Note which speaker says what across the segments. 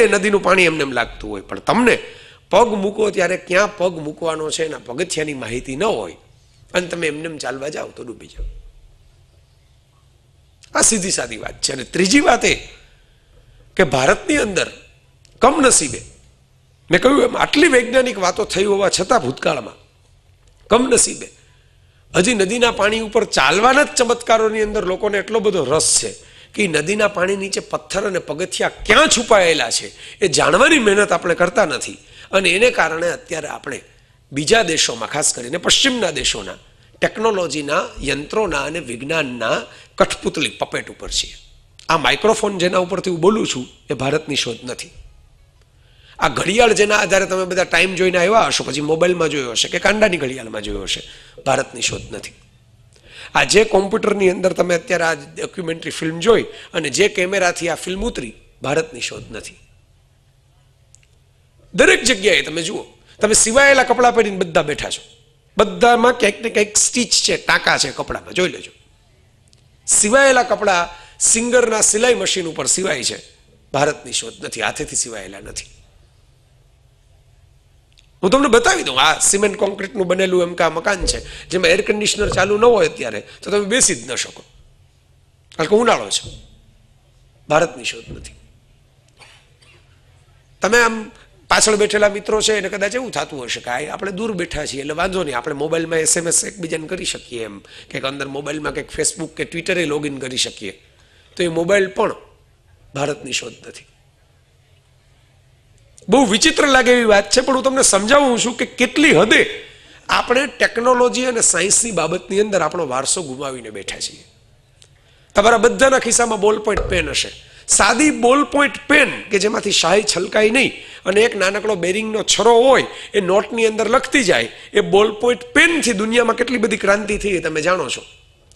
Speaker 1: એટલે એ નદીનું પાણી એમને એમ લાગતું હોય પણ તમને પગ મૂકો ત્યારે ક્યાં પગ મૂકવાનો છે એના પગથિયાની માહિતી ન હોય અને તમે એમને એમ ચાલવા જાઓ તો ડૂબી જાઓ આ સીધી સાદી વાત છે અને ત્રીજી વાત એ કે ભારતની અંદર કમનસીબે મેં કહ્યું એમ આટલી વૈજ્ઞાનિક વાતો થઈ હોવા છતાં ભૂતકાળમાં કમનસીબે હજી નદીના પાણી ઉપર ચાલવાના જ ચમત્કારોની અંદર લોકોને એટલો બધો રસ છે કે નદીના પાણી નીચે પથ્થર અને પગથિયા ક્યાં છુપાયેલા છે એ જાણવાની મહેનત આપણે કરતા નથી અને એને કારણે અત્યારે આપણે બીજા દેશોમાં ખાસ કરીને પશ્ચિમના દેશોના ટેકનોલોજીના યંત્રોના અને વિજ્ઞાનના કઠપુતલી પપેટ ઉપર છીએ આ માઇક્રોફોન જેના ઉપરથી હું બોલું છું એ ભારતની શોધ નથી આ ઘડિયાળ જેના આધારે તમે બધા ટાઈમ જોઈને આવ્યા હશો પછી મોબાઈલમાં જોયો હશે કે કાંડાની ઘડિયાળમાં જોયો હશે ભારતની શોધ નથી આ જે કોમ્પ્યુટરની અંદર તમે અત્યારે આ ડોક્યુમેન્ટરી ફિલ્મ જોઈ અને જે કેમેરાથી આ ફિલ્મ ઉતરી ભારતની શોધ નથી દરેક જગ્યાએ તમે જુઓ તમે સિવાયેલા કપડાં પહેરીને બધા બેઠા છો બધામાં ક્યાંક ને ક્યાંક સ્ટીચ છે ટાંકા છે કપડામાં જોઈ લેજો સિવાયેલા કપડાં સિંગરના સિલાઈ મશીન ઉપર સિવાય છે ભારતની શોધ નથી હાથેથી સિવાયેલા નથી હું તમને બતાવી દઉં આ સિમેન્ટ કોન્ક્રીટનું બનેલું એમ કે આ મકાન છે જેમાં એર કન્ડિશનર ચાલુ ન હોય અત્યારે તો તમે બેસી જ ન શકો કારણ કે ઉનાળો છે ભારતની શોધ નથી તમે આમ પાછળ બેઠેલા મિત્રો છે એને કદાચ એવું થતું હશે કે આપણે દૂર બેઠા છીએ એટલે વાંધો નહીં આપણે મોબાઈલમાં એસએમએસ એકબીજાને કરી શકીએ એમ કે અંદર મોબાઈલમાં કંઈક ફેસબુક કે ટ્વિટરે લોગિન કરી શકીએ તો એ મોબાઈલ પણ ભારતની શોધ નથી બહુ વિચિત્ર લાગે એવી વાત છે પણ હું તમને સમજાવું છું કે કેટલી હદે આપણે ટેકનોલોજી અને સાયન્સની બાબતની અંદર આપણો વારસો ગુમાવીને બેઠા છીએ તમારા બધાના ખિસ્સામાં બોલ પોઈન્ટ પેન હશે સાદી બોલ પોઈન્ટ પેન કે જેમાંથી શાહી છલકાય નહીં અને એક નાનકડો બેરિંગનો છરો હોય એ નોટની અંદર લખતી જાય એ બોલ પોઈન્ટ પેનથી દુનિયામાં કેટલી બધી ક્રાંતિ થઈ એ તમે જાણો છો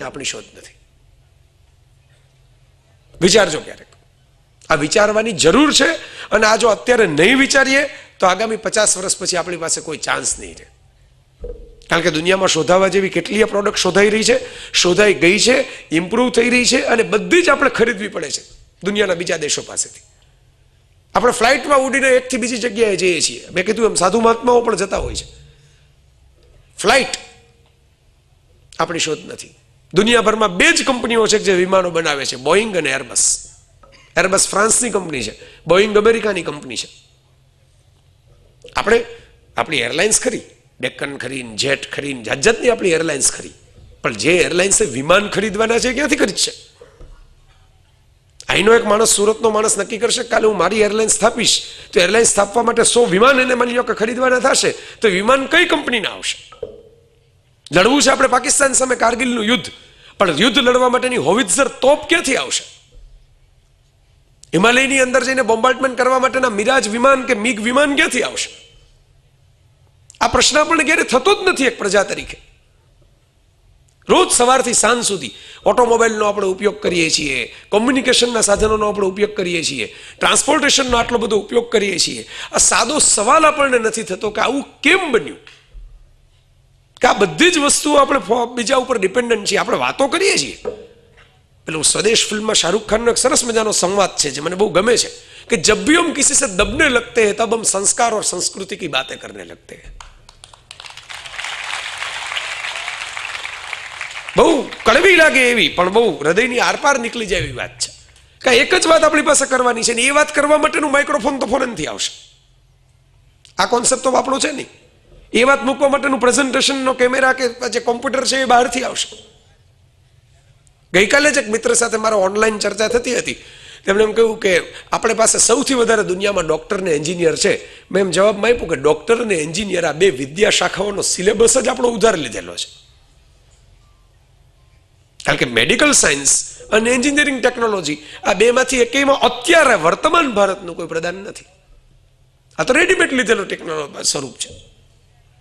Speaker 1: આપણી શોધ નથી વિચારજો ક્યારેક આ વિચારવાની જરૂર છે અને આ જો અત્યારે નહીં વિચારીએ તો આગામી પચાસ વર્ષ પછી આપણી પાસે કોઈ ચાન્સ નહીં રહે કારણ કે દુનિયામાં શોધાવા જેવી કેટલીય પ્રોડક્ટ શોધાઈ રહી છે શોધાઈ ગઈ છે ઇમ્પ્રૂવ થઈ રહી છે અને બધી જ આપણે ખરીદવી પડે છે દુનિયાના બીજા દેશો પાસેથી આપણે ફ્લાઇટમાં ઉડીને એકથી બીજી જગ્યાએ જઈએ છીએ મેં કીધું એમ સાધુ મહાત્માઓ પણ જતા હોય છે ફ્લાઇટ આપણી શોધ નથી દુનિયાભરમાં બે જ કંપનીઓ છે જે વિમાનો બનાવે છે બોઈંગ અને એરબસ એરબસ ફ્રાન્સની કંપની છે બોઈંગ અમેરિકાની કંપની છે આપણે આપણી એરલાઇન્સ ખરી ડેક્કન ખરી જેટ ખરી જાત જાતની આપણી એરલાઇન્સ ખરી પણ જે એરલાઇન્સે વિમાન ખરીદવાના છે ક્યાંથી ખરીદ છે અહીંનો એક માણસ સુરતનો માણસ નક્કી કરશે કાલે હું મારી એરલાઇન્સ સ્થાપીશ તો એરલાઇન્સ સ્થાપવા માટે સો વિમાન એને માની લો કે ખરીદવાના થશે તો વિમાન કઈ કંપનીના આવશે લડવું છે આપણે પાકિસ્તાન સામે કારગિલનું યુદ્ધ પણ યુદ્ધ લડવા માટેની હોવિત્ઝર તોપ ક્યાંથી આવશે હિમાલયની અંદર જઈને બોમ્બાર્ટમેન્ટ કરવા માટેના મિરાજ વિમાન કે મિગ વિમાન ક્યાંથી આવશે આ પ્રશ્ન પણ ક્યારે થતો જ નથી એક પ્રજા તરીકે રોજ સવારથી સાંજ સુધી ઓટોમોબાઈલનો આપણે ઉપયોગ કરીએ છીએ કોમ્યુનિકેશનના સાધનોનો આપણે ઉપયોગ કરીએ છીએ ટ્રાન્સપોર્ટેશનનો આટલો બધો ઉપયોગ કરીએ છીએ આ સાદો સવાલ આપણને નથી થતો કે આવું કેમ બન્યું કે આ બધી જ વસ્તુઓ આપણે બીજા ઉપર ડિપેન્ડન્ટ છીએ આપણે વાતો કરીએ છીએ પેલું સ્વદેશ ફિલ્મમાં શાહરૂખ ખાનનો એક સરસ મજાનો સંવાદ છે જે મને બહુ ગમે છે કે જબ भी हम किसी से दबने लगते हैं तब हम संस्कार और संस्कृति की बातें करने लगते हैं બહુ કડવી લાગે એવી પણ બહુ હૃદયની આરપાર નીકળી જાય એવી વાત છે કાંઈ એક જ વાત આપણી પાસે કરવાની છે ને એ વાત કરવા માટેનું માઇક્રોફોન તો ફોરેનથી આવશે આ કોન્સેપ્ટ તો આપણો છે નહીં એ વાત મૂકવા માટેનું પ્રેઝન્ટેશનનો કેમેરા કે જે કોમ્પ્યુટર છે એ બહારથી આવશે ગઈકાલે જ એક મિત્ર સાથે મારા ઓનલાઈન ચર્ચા થતી હતી તેમણે એમ કહ્યું કે આપણે પાસે સૌથી વધારે દુનિયામાં ડૉક્ટર ને એન્જિનિયર છે મેં એમ જવાબમાં આપ્યું કે ડૉક્ટર ને એન્જિનિયર આ બે વિદ્યા શાખાઓનો સિલેબસ જ આપણો ઉધાર લીધેલો છે કારણ કે મેડિકલ સાયન્સ અને એન્જિનિયરિંગ ટેકનોલોજી આ બેમાંથી એકેયમાં અત્યારે વર્તમાન ભારતનું કોઈ પ્રદાન નથી આ તો રેડીમેડ લીધેલો ટેકનોલોજી સ્વરૂપ છે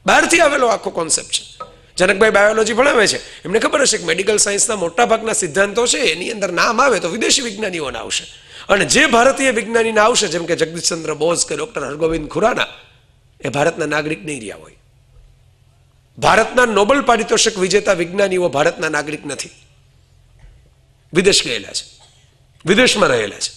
Speaker 1: બહારથી આવેલો આખો કોન્સેપ્ટ છે જનકભાઈ બાયોલોજી ભણાવે છે એમને ખબર હશે કે મેડિકલ સાયન્સના મોટાભાગના સિદ્ધાંતો છે એની અંદર નામ આવે તો વિદેશી વિજ્ઞાનીઓના આવશે અને જે ભારતીય વિજ્ઞાનીના આવશે જેમ કે જગદીશચંદ્ર બોઝ કે ડૉક્ટર હરગોવિંદ ખુરાના એ ભારતના નાગરિક નહીં રહ્યા હોય ભારતના નોબલ પારિતોષિક વિજેતા વિજ્ઞાનીઓ ભારતના નાગરિક નથી વિદેશ ગયેલા છે વિદેશમાં રહેલા છે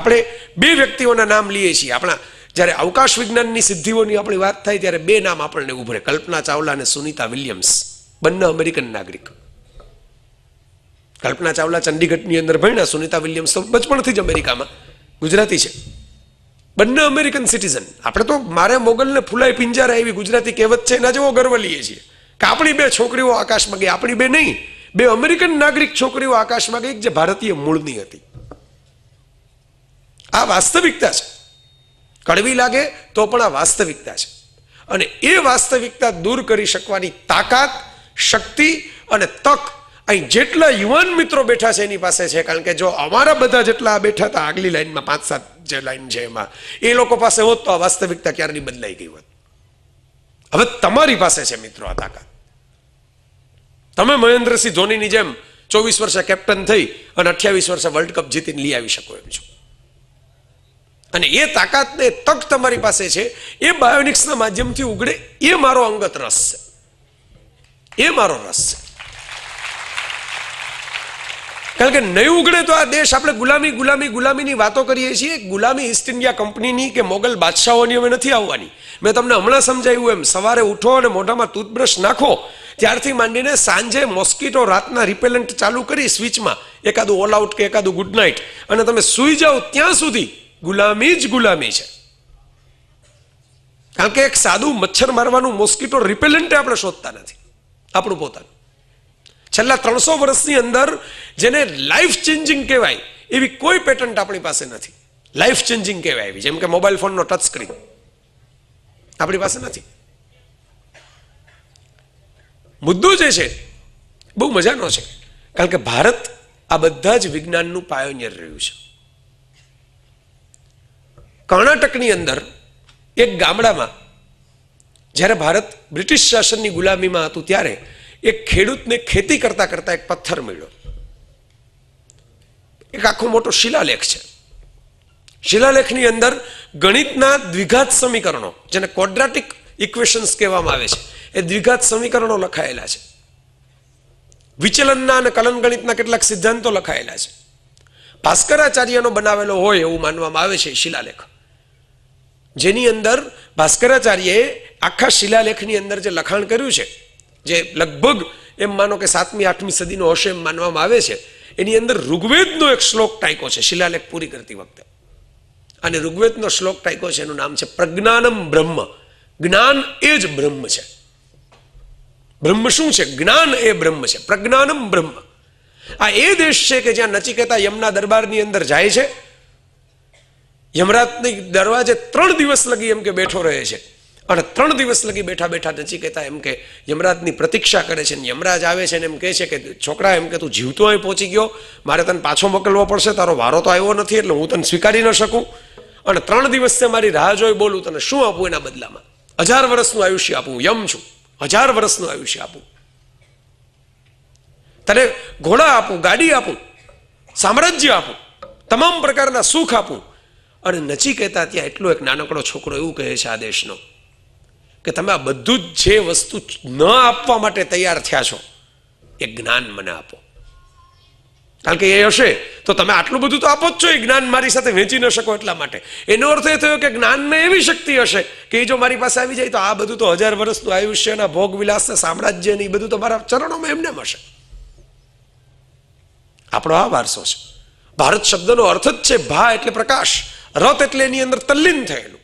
Speaker 1: આપણે બે વ્યક્તિઓના નામ લઈએ છીએ આપણા જ્યારે અવકાશ વિજ્ઞાનની સિદ્ધિઓની આપણી વાત થાય ત્યારે બે નામ આપણને ઉભરે કલ્પના ચાવલા અને સુનિતા વિલિયમ્સ બંને અમેરિકન નાગરિક કલ્પના ચાવલા ચંડીગઢની અંદર ભણ્યા સુનિતા વિલિયમ્સ તો બચપણથી જ અમેરિકામાં ગુજરાતી છે બંને અમેરિકન સિટીઝન આપણે તો મારે મોગલને ફૂલાય પિંજારા એવી ગુજરાતી કહેવત છે એના જેવો ગર્વ લઈએ છીએ કે આપણી બે છોકરીઓ આકાશમાં ગઈ આપણી બે નહીં બે અમેરિકન નાગરિક છોકરીઓ આકાશમાં ગઈ જે ભારતીય મૂળની હતી આ વાસ્તવિકતા છે કડવી લાગે તો પણ આ વાસ્તવિકતા છે અને એ વાસ્તવિકતા દૂર કરી શકવાની તાકાત શક્તિ અને તક અહીં જેટલા યુવાન મિત્રો બેઠા છે એની પાસે છે કારણ કે જો અમારા બધા જેટલા બેઠા હતા આગલી લાઈનમાં પાંચ સાત જે લાઈન છે એમાં એ લોકો પાસે હોત તો આ વાસ્તવિકતા ક્યારની બદલાઈ ગઈ હોત હવે તમારી પાસે છે મિત્રો આ તાકાત તમે મહેન્દ્રસિંહ ધોનીની જેમ ચોવીસ વર્ષે કેપ્ટન થઈ અને અઠ્યાવીસ વર્ષે વર્લ્ડ કપ જીતીને લઈ આવી શકો એમ છું અને એ તાકાતને તક તમારી પાસે છે એ બાયોનિક્સના માધ્યમથી ઉગડે એ મારો અંગત રસ છે એ મારો રસ છે કારણ કે નહીં ઉગડે તો આ દેશ આપણે ગુલામી ગુલામી ગુલામીની વાતો કરીએ છીએ ગુલામી ઈસ્ટ ઇન્ડિયા કંપનીની કે મોગલ બાદશાહોની હવે નથી આવવાની મેં તમને હમણાં સમજાવ્યું એમ સવારે ઉઠો અને મોઢામાં ટૂથબ્રશ નાખો ત્યારથી માંડીને સાંજે મોસ્કીટો રાતના રિપેલન્ટ ચાલુ કરી સ્વિચમાં એકાદું ઓલ આઉટ કે એકાદું ગુડ નાઇટ અને તમે સૂઈ જાઓ ત્યાં સુધી ગુલામી જ ગુલામી છે કારણ કે એક સાદું મચ્છર મારવાનું મોસ્કીટો રિપેલન્ટ આપણે શોધતા નથી આપણું પોતાનું છેલ્લા ત્રણસો વર્ષની અંદર જેને લાઈફ ચેન્જિંગ કહેવાય એવી કોઈ પેટન્ટ આપણી પાસે નથી લાઈફ ચેન્જિંગ કહેવાય એવી જેમ કે મોબાઈલ ફોનનો ટચ સ્ક્રીન આપણી પાસે નથી મુદ્દો જે છે બહુ મજાનો છે કારણ કે ભારત આ બધા જ વિજ્ઞાનનું પાયોનિયર રહ્યું છે કર્ણાટકની અંદર એક ગામડામાં જ્યારે ભારત બ્રિટિશ શાસનની ગુલામીમાં હતું ત્યારે એક ખેડૂતને ખેતી કરતા કરતા એક પથ્થર મળ્યો એક આખો મોટો શિલાલેખ છે શિલાલેખની અંદર ગણિતના દ્વિઘાત સમીકરણો જેને ક્વોડ્રાટિક ઇક્વેશન્સ કહેવામાં આવે છે એ દ્વિઘાત સમીકરણો લખાયેલા છે વિચલનના અને કલન ગણિતના કેટલાક સિદ્ધાંતો લખાયેલા છે ભાસ્કરાચાર્યનો બનાવેલો હોય એવું માનવામાં આવે છે શિલાલેખ જેની અંદર ભાસ્કરાચાર્યએ આખા શિલાલેખની અંદર જે લખાણ કર્યું છે જે લગભગ એમ માનો કે સાતમી આઠમી સદીનો હશે એમ માનવામાં આવે છે એની અંદર ઋગ્વેદનો એક શ્લોક ટાંકો છે શિલાલેખ પૂરી કરતી વખતે અને ઋગ્વેદનો શ્લોક ટાંકો છે એનું નામ છે પ્રજ્ઞાનમ બ્રહ્મ જ્ઞાન એ જ બ્રહ્મ છે બ્રહ્મ શું છે જ્ઞાન એ બ્રહ્મ છે પ્રજ્ઞાનમ બ્રહ્મ આ એ દેશ છે કે જ્યાં નચિકેતા યમના દરબારની અંદર જાય છે યમરાજની દરવાજે ત્રણ દિવસ લગી એમ કે બેઠો રહે છે અને ત્રણ દિવસ લગી બેઠા બેઠા નચી કહેતા એમ કે યમરાજની પ્રતીક્ષા કરે છે ને યમરાજ આવે છે ને એમ કહે છે કે છોકરા એમ કે તું જીવતો અહીં પહોંચી ગયો મારે તને પાછો મોકલવો પડશે તારો વારો તો આવ્યો નથી એટલે હું તને સ્વીકારી ન શકું અને ત્રણ દિવસ છે મારી રાહ જોઈ બોલું તને શું આપું એના બદલામાં હજાર વર્ષનું આયુષ્ય આપું યમ છું હજાર વર્ષનું આયુષ્ય આપું તને ઘોડા આપું ગાડી આપું સામ્રાજ્ય આપું તમામ પ્રકારના સુખ આપું અને નચિકેતા ત્યાં એટલો એક નાનકડો છોકરો એવું કહે છે આદેશનો કે તમે આ બધું જ જે વસ્તુ ન આપવા માટે તૈયાર થયા છો એ જ્ઞાન મને આપો કારણ કે એ હશે તો તમે આટલું બધું તો આપો જ છો એ જ્ઞાન મારી સાથે વેચી ન શકો એટલા માટે એનો અર્થ એ થયો કે જ્ઞાનને એવી શક્તિ હશે કે એ જો મારી પાસે આવી જાય તો આ બધું તો હજાર વર્ષનું આયુષ્યના ભોગ વિલાસને સામ્રાજ્યને એ બધું તો મારા ચરણોમાં એમને હશે આપણો આ વારસો છે ભારત શબ્દનો અર્થ જ છે ભા એટલે પ્રકાશ રત એટલે એની અંદર તલ્લીન થયેલું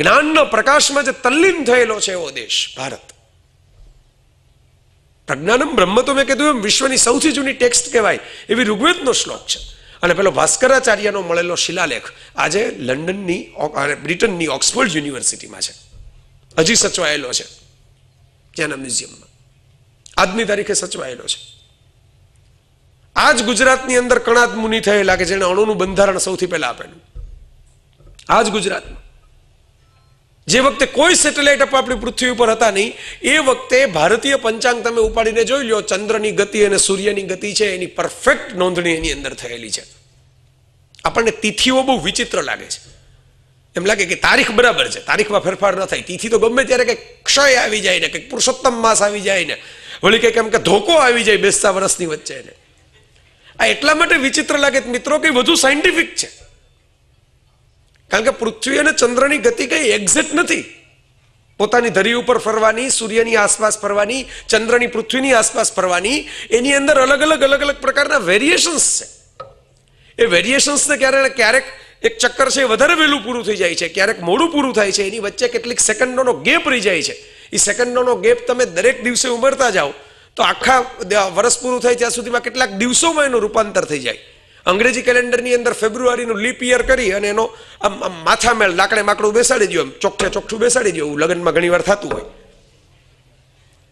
Speaker 1: જ્ઞાનના પ્રકાશમાં જે તલ્લીન થયેલો છે એવો દેશ ભારત પ્રજ્ઞાનમ બ્રહ્મ તો મેં કીધું એમ વિશ્વની સૌથી જૂની ટેક્સ્ટ કહેવાય એવી ઋગ્વેદનો શ્લોક છે અને પેલો ભાસ્કરાચાર્યનો મળેલો શિલાલેખ આજે લંડનની બ્રિટનની ઓક્સફોર્ડ યુનિવર્સિટીમાં છે હજી સચવાયેલો છે ત્યાંના મ્યુઝિયમમાં આજની તારીખે સચવાયેલો છે આજ ગુજરાતની અંદર કણાદ મુનિ થયેલા કે જેણે અણુનું બંધારણ સૌથી પહેલા આપેલું આ જ ગુજરાતમાં જે વખતે કોઈ સેટેલાઇટ અપ આપણી પૃથ્વી ઉપર હતા નહીં એ વખતે ભારતીય પંચાંગ તમે ઉપાડીને જોઈ લો ચંદ્રની ગતિ અને સૂર્યની ગતિ છે એની પરફેક્ટ નોંધણી એની અંદર થયેલી છે આપણને તિથિઓ બહુ વિચિત્ર લાગે છે એમ લાગે કે તારીખ બરાબર છે તારીખમાં ફેરફાર ન થાય તિથિ તો ગમે ત્યારે કંઈક ક્ષય આવી જાય ને કંઈક પુરુષોત્તમ માસ આવી જાય ને વળી કંઈક એમ કે ધોકો આવી જાય બેસતા વર્ષની વચ્ચે ને આ એટલા માટે વિચિત્ર લાગે મિત્રો કે વધુ સાયન્ટિફિક છે કારણ કે પૃથ્વી અને ચંદ્રની ગતિ કંઈ એક્ઝેક્ટ નથી પોતાની ધરી ઉપર ફરવાની સૂર્યની આસપાસ ફરવાની ચંદ્રની પૃથ્વીની આસપાસ ફરવાની એની અંદર અલગ અલગ અલગ અલગ પ્રકારના વેરિએશન્સ છે એ વેરિએશન્સને ક્યારે ક્યારેક એક ચક્કર છે એ વધારે વહેલું પૂરું થઈ જાય છે ક્યારેક મોડું પૂરું થાય છે એની વચ્ચે કેટલીક સેકન્ડોનો ગેપ રહી જાય છે એ સેકન્ડોનો ગેપ તમે દરેક દિવસે ઉમરતા જાઓ તો આખા વર્ષ પૂરું થાય ત્યાં સુધીમાં કેટલાક દિવસોમાં એનું રૂપાંતર થઈ જાય અંગ્રેજી કેલેન્ડરની અંદર ફેબ્રુઆરીનું લીપ યર કરી અને એનો આમ આમ માથામેળ લાકડે માકડું બેસાડી દો એમ ચોખ્ખે ચોખ્ઠું બેસાડી દો એવું લગ્નમાં વાર થતું હોય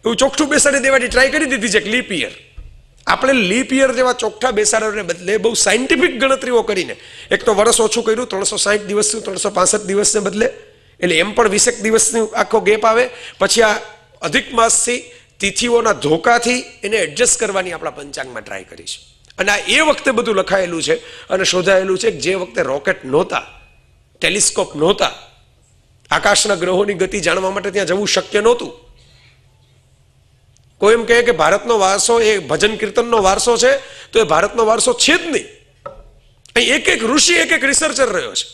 Speaker 1: એવું ચોખ્ઠું બેસાડી દેવાની ટ્રાય કરી દીધી છે લીપ યર આપણે લીપ યર જેવા ચોખ્ઠા બેસાડવાને બદલે બહુ સાયન્ટિફિક ગણતરીઓ કરીને એક તો વર્ષ ઓછું કર્યું ત્રણસો સાહીઠ દિવસનું ત્રણસો પાસઠ દિવસને બદલે એટલે એમ પણ વીસેક દિવસનું આખો ગેપ આવે પછી આ અધિક માસથી તિથિઓના ધોકાથી એને એડજસ્ટ કરવાની આપણા પંચાંગમાં ટ્રાય કરીશું અને આ એ વખતે બધું લખાયેલું છે અને શોધાયેલું છે કે જે વખતે રોકેટ નહોતા ટેલિસ્કોપ નહોતા આકાશના ગ્રહોની ગતિ જાણવા માટે ત્યાં જવું શક્ય નહોતું કોઈ એમ કહે કે ભારતનો વારસો એ ભજન કીર્તનનો વારસો છે તો એ ભારતનો વારસો છે જ નહીં અહીં એક એક ઋષિ એક એક રિસર્ચર રહ્યો છે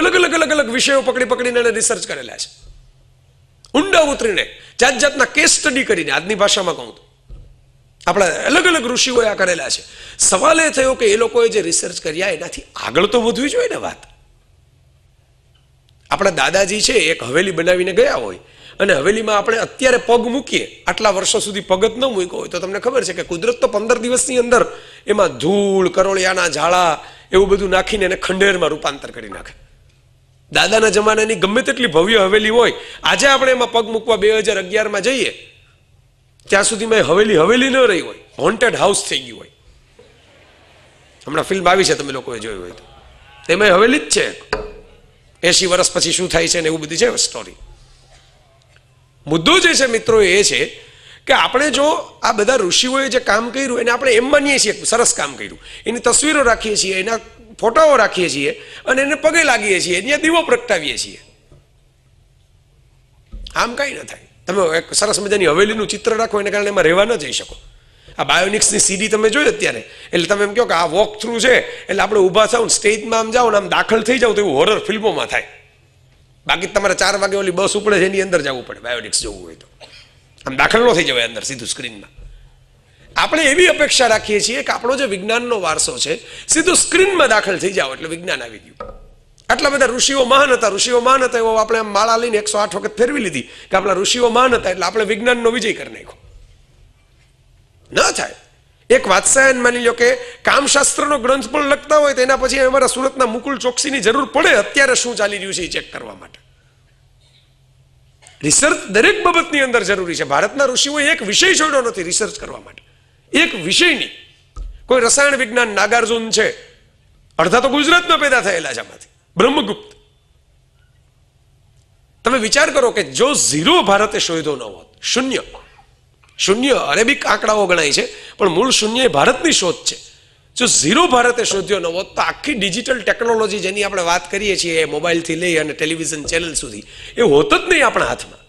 Speaker 1: અલગ અલગ અલગ અલગ વિષયો પકડી પકડીને એને રિસર્ચ કરેલા છે ઊંડા ઉતરીને જાત જાતના કેસ સ્ટડી કરીને આજની ભાષામાં કહું તો આપણા અલગ અલગ ઋષિઓએ આ કરેલા છે સવાલ એ થયો કે એ લોકોએ જે રિસર્ચ કર્યા એનાથી આગળ તો વધવી જોઈએ ને વાત આપણા દાદાજી છે એક હવેલી બનાવીને ગયા હોય અને હવેલીમાં આપણે અત્યારે પગ મૂકીએ આટલા વર્ષો સુધી પગત ન મૂક્યો હોય તો તમને ખબર છે કે કુદરત તો પંદર દિવસની અંદર એમાં ધૂળ કરોળિયાના ઝાડા એવું બધું નાખીને એને ખંડેરમાં રૂપાંતર કરી નાખે દાદાના જમાનાની ગમે તેટલી ભવ્ય હવેલી હોય આજે આપણે એમાં પગ મૂકવા બે હજાર અગિયારમાં જઈએ ત્યાં સુધીમાં હવેલી હવેલી ન રહી હોય હોન્ટેડ હાઉસ થઈ ગયું હોય હમણાં ફિલ્મ આવી છે તમે લોકોએ જોયું હોય તો તેમાં હવેલી જ છે એસી વર્ષ પછી શું થાય છે ને એવું બધી છે સ્ટોરી મુદ્દો જે છે મિત્રો એ છે કે આપણે જો આ બધા ઋષિઓએ જે કામ કર્યું એને આપણે એમ માનીએ છીએ સરસ કામ કર્યું એની તસવીરો રાખીએ છીએ એના ફોટાઓ રાખીએ છીએ અને એને પગે લાગીએ છીએ ત્યાં દીવો પ્રગટાવીએ છીએ આમ કાંઈ ન થાય તમે એક સરસ મજાની હવેલીનું ચિત્ર રાખો એને કારણે એમાં રહેવા ન જઈ શકો આ બાયોનિક્સની સીડી તમે જોયો અત્યારે એટલે તમે એમ કહો કે આ વોક થ્રુ છે એટલે આપણે ઊભા થાવ સ્ટેજમાં આમ જાઓ ને આમ દાખલ થઈ જાવ તો એવું હોરર ફિલ્મોમાં થાય બાકી તમારે ચાર વાગે ઓલી બસ ઉપડે છે એની અંદર જવું પડે બાયોનિક્સ જોવું હોય તો આમ દાખલ ન થઈ જવાય અંદર સીધું સ્ક્રીનમાં આપણે એવી અપેક્ષા રાખીએ છીએ કે આપણો જે વિજ્ઞાનનો વારસો છે સીધો સ્ક્રીનમાં દાખલ થઈ જાઓ એટલે વિજ્ઞાન આવી ગયું આટલા બધા ઋષિઓ મહાન હતા ઋષિઓ મહાન હતા એવો આપણે આમ માળા લઈને એકસો આઠ વખત ફેરવી લીધી કે આપણા ઋષિઓ મહાન હતા એટલે આપણે વિજ્ઞાનનો વિજય કરી નાખ્યો ન થાય એક વાત્સાયન માની લો કે કામશાસ્ત્રનો ગ્રંથ પણ લખતા હોય તો એના પછી અમારા સુરતના મુકુલ ચોકસીની જરૂર પડે અત્યારે શું ચાલી રહ્યું છે એ ચેક કરવા માટે રિસર્ચ દરેક બાબતની અંદર જરૂરી છે ભારતના ઋષિઓ એક વિષય છોડ્યો નથી રિસર્ચ કરવા માટે એક વિષયની કોઈ રસાયણ વિજ્ઞાન નાગાર્જુન છે અડધા તો ગુજરાતમાં પેદા થયેલા છે આમાંથી બ્રહ્મગુપ્ત તમે વિચાર કરો કે જો ઝીરો ભારતે શોધ્યો ન હોત શૂન્ય શૂન્ય અરેબિક આંકડાઓ ગણાય છે પણ મૂળ શૂન્ય એ ભારતની શોધ છે જો ઝીરો ભારતે શોધ્યો ન હોત તો આખી ડિજિટલ ટેકનોલોજી જેની આપણે વાત કરીએ છીએ એ મોબાઈલથી લઈ અને ટેલિવિઝન ચેનલ સુધી એ હોત જ નહીં આપણા હાથમાં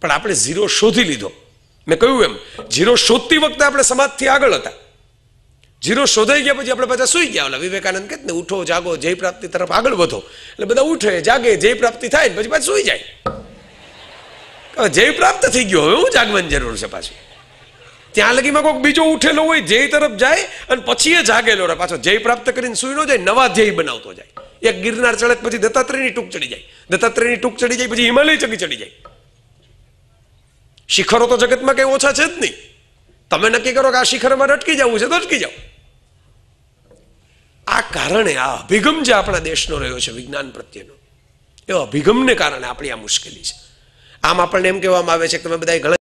Speaker 1: પણ આપણે ઝીરો શોધી લીધો મેં કહ્યું એમ ઝીરો શોધતી વખતે આપણે સમાજથી આગળ હતા જીરો શોધાઈ ગયા પછી આપણે બધા સુઈ ગયા ઓલા વિવેકાનંદ કહે ને ઉઠો જાગો જય પ્રાપ્તિ તરફ આગળ વધો એટલે બધા ઉઠે જાગે જય પ્રાપ્તિ થાય ને પછી પાછું સુઈ જાય જય પ્રાપ્ત થઈ ગયો હવે હું જાગવાની જરૂર છે પાછી ત્યાં લગીમાં કોઈક બીજો ઉઠેલો હોય જય તરફ જાય અને પછી એ જાગેલો રહે પાછો જય પ્રાપ્ત કરીને સુઈ નો જાય નવા ધ્યેય બનાવતો જાય એક ગિરનાર ચડે પછી દત્તાત્રેયની ટૂંક ચડી જાય દત્તાત્રેયની ટૂંક ચડી જાય પછી હિમાલય ચડી ચડી જાય શિખરો તો જગતમાં કંઈ ઓછા છે જ નહીં તમે નક્કી કરો કે આ શિખરમાં અટકી જવું છે તો અટકી જાઓ આ કારણે આ અભિગમ જે આપણા દેશનો રહ્યો છે વિજ્ઞાન પ્રત્યેનો એ અભિગમને કારણે આપણી આ મુશ્કેલી છે આમ આપણને એમ કહેવામાં આવે છે કે તમે બધા ઘણા